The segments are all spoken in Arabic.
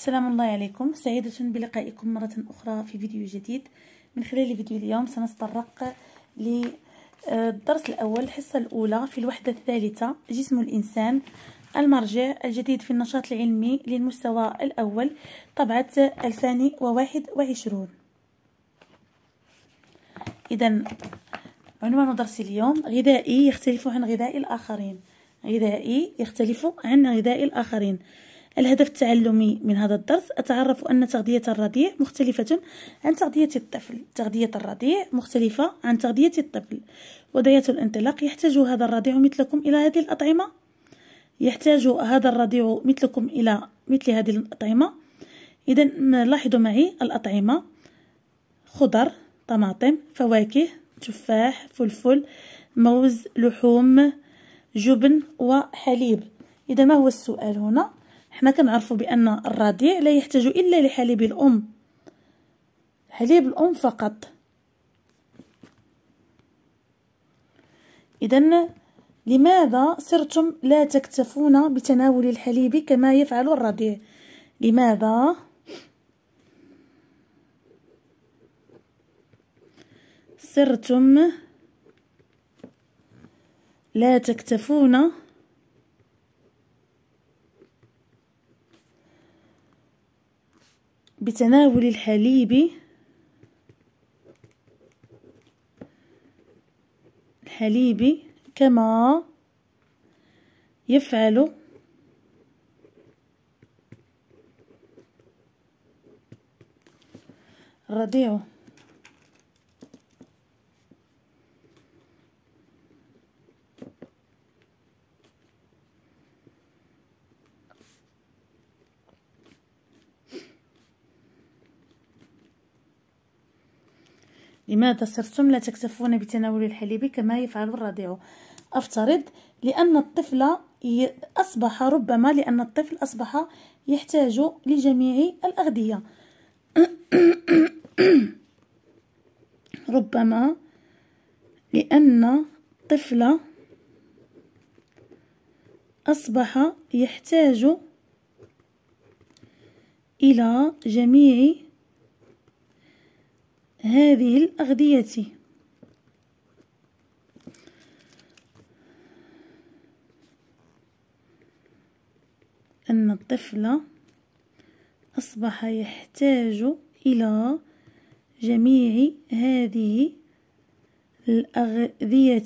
السلام الله عليكم سعيدة بلقائكم مرة أخرى في فيديو جديد من خلال فيديو اليوم سنتطرق للدرس الأول الحصة الأولى في الوحدة الثالثة جسم الإنسان المرجع الجديد في النشاط العلمي للمستوى الأول طبعة 2021 إذا عنوان درس اليوم غذائي يختلف عن غذاء الآخرين غذائي يختلف عن غذاء الآخرين الهدف التعلمي من هذا الدرس أتعرف أن تغذية الرضيع مختلفة عن تغذية الطفل تغذية الرضيع مختلفة عن تغذية الطفل وضعية الانطلاق يحتاج هذا الرضيع مثلكم إلى هذه الأطعمة يحتاج هذا الرضيع مثلكم إلى مثل هذه الأطعمة إذا لاحظوا معي الأطعمة خضر طماطم فواكه تفاح فلفل موز لحوم جبن وحليب إذا ما هو السؤال هنا حنا كنعرفوا بان الرضيع لا يحتاج الا لحليب الام حليب الام فقط اذا لماذا صرتم لا تكتفون بتناول الحليب كما يفعل الرضيع لماذا صرتم لا تكتفون بتناول الحليب الحليب كما يفعل الرضيع لماذا صرتم لا تكتفون بتناول الحليب كما يفعل الرضيع أفترض لأن الطفل أصبح ربما لأن الطفل أصبح يحتاج لجميع الأغذية ربما لأن الطفل أصبح يحتاج إلى جميع هذه الأغذية أن الطفل أصبح يحتاج إلى جميع هذه الأغذية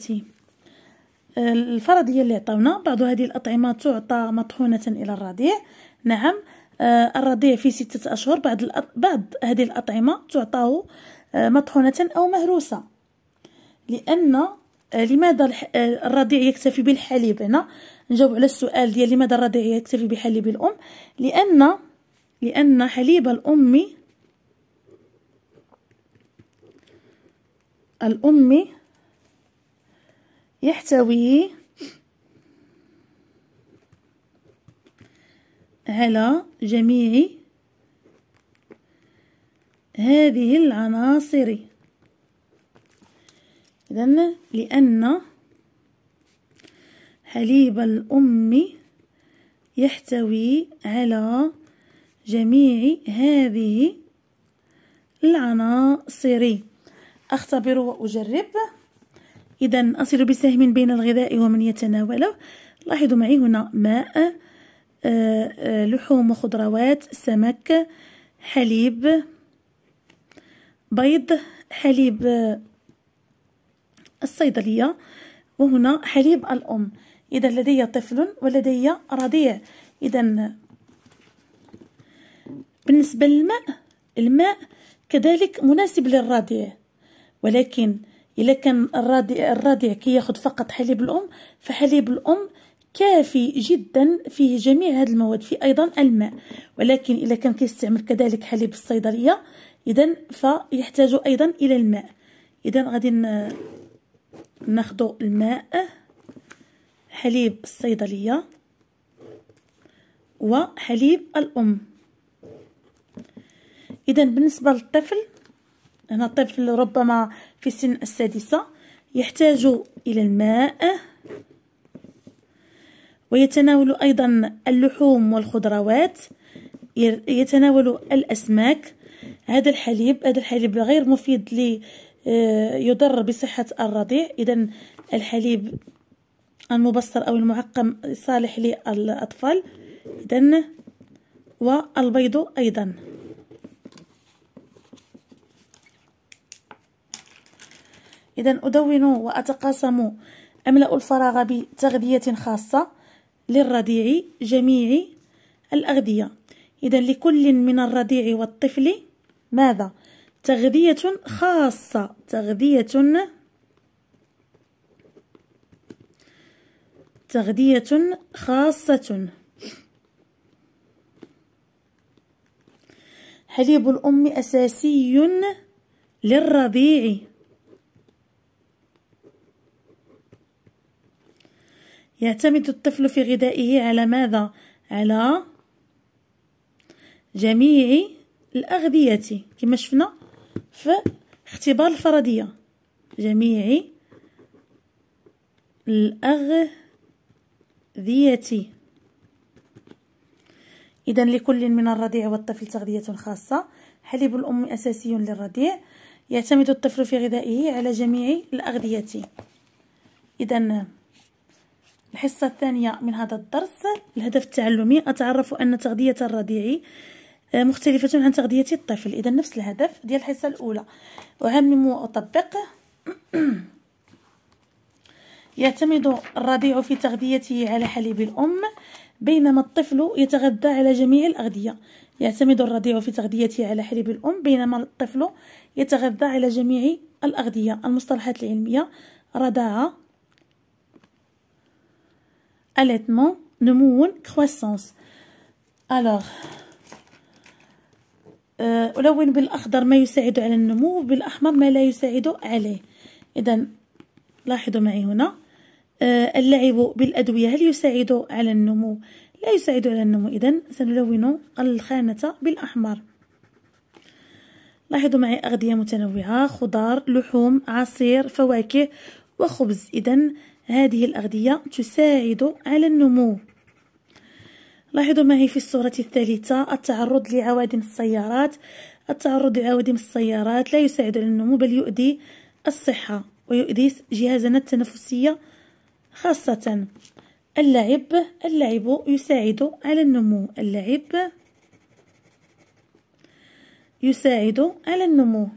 الفرضية اللي عطاونا بعض هذه الأطعمة تعطى مطحونة إلى الرضيع نعم آه، الرضيع في ستة أشهر بعض بعض هذه الأطعمة تعطاه آه، مطحونة أو مهروسة لأن آه، لماذا الرضيع يكتفي بالحليب هنا نجاوب على السؤال ديال لماذا الرضيع يكتفي بحليب الأم لأن لأن حليب الأم الأم يحتوي على جميع هذه العناصر إذن لأن حليب الأم يحتوي على جميع هذه العناصر أختبر وأجرب إذا أصل بسهم بين الغذاء ومن يتناوله لاحظوا معي هنا ماء آه، آه، لحوم وخضروات سمك حليب بيض حليب آه، الصيدلية وهنا حليب الأم إذا لدي طفل ولدي رضيع إذا بالنسبة للماء الماء كذلك مناسب للرضيع ولكن إذا كان الرضيع الرضيع كياخد فقط حليب الأم فحليب الأم كافي جدا فيه جميع هاد المواد فيه ايضا الماء ولكن اذا كان كيستعمل كذلك حليب الصيدليه اذا فيحتاج ايضا الى الماء اذا غادي ناخذ الماء حليب الصيدليه وحليب الام اذا بالنسبه للطفل هنا الطفل ربما في سن السادسه يحتاج الى الماء ويتناول أيضا اللحوم والخضروات يتناول الأسماك هذا الحليب هذا الحليب غير مفيد لي آه، يضر بصحة الرضيع إذا الحليب المبصر أو المعقم صالح للأطفال إذا والبيض أيضا إذا أدون وأتقاسم أملأ الفراغ بتغذية خاصة للرضيع جميع الأغذية إذا لكل من الرضيع والطفل ماذا تغذية خاصة تغذية تغذية خاصة حليب الأم أساسي للرضيع يعتمد الطفل في غذائه على ماذا على جميع الأغذية كما شفنا في اختبار الفردية جميع الأغذية إذا لكل من الرضيع والطفل تغذية خاصة حليب الأم أساسي للرضيع يعتمد الطفل في غذائه على جميع الأغذية إذا الحصة الثانية من هذا الدرس الهدف التعلمي أتعرف أن تغذية الرضيع آه، مختلفة عن تغذية الطفل إذا نفس الهدف ديال الحصة الأولى أعمم وأطبق يعتمد الرضيع في تغذيته على حليب الأم بينما الطفل يتغذى على جميع الأغذية يعتمد الرضيع في تغذيته على حليب الأم بينما الطفل يتغذى على جميع الأغذية المصطلحات العلمية رضاعة allaitement نمون croissance alors ألون euh, بالأخضر ما يساعد على النمو وبالأحمر ما لا يساعد عليه إذا لاحظوا معي هنا آه، اللعب بالأدوية هل يساعد على النمو لا يساعد على النمو إذا سنلون الخانة بالأحمر لاحظوا معي أغذية متنوعة خضار لحوم عصير فواكه وخبز إذا هذه الأغذية تساعد على النمو لاحظوا معي في الصورة الثالثة التعرض لعوادم السيارات التعرض لعوادم السيارات لا يساعد على النمو بل يؤذي الصحة ويؤذي جهازنا التنفسية خاصة اللعب اللعب يساعد على النمو اللعب يساعد على النمو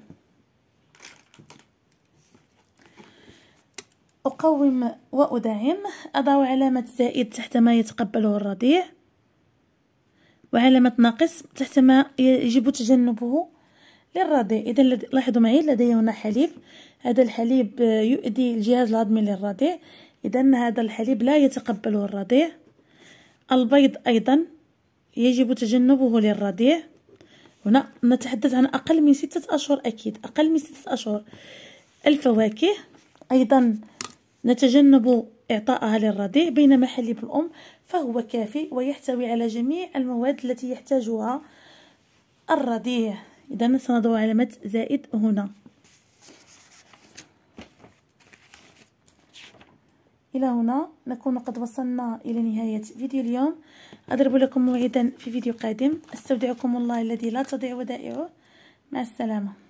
أقوم وأدعم أضع علامة زائد تحت ما يتقبله الرضيع وعلامة ناقص تحت ما يجب تجنبه للرضيع إذا لاحظوا معي لدي هنا حليب هذا الحليب يؤدي الجهاز الهضمي للرضيع إذا هذا الحليب لا يتقبله الرضيع البيض أيضا يجب تجنبه للرضيع هنا نتحدث عن أقل من ستة أشهر أكيد أقل من ستة أشهر الفواكه أيضا نتجنب إعطائها للرضيع بينما حليب الأم فهو كافي ويحتوي على جميع المواد التي يحتاجها الرضيع إذا سنضع علامة زائد هنا إلى هنا نكون قد وصلنا إلى نهاية فيديو اليوم أضرب لكم موعدا في فيديو قادم أستودعكم الله الذي لا تضيع ودائعه مع السلامة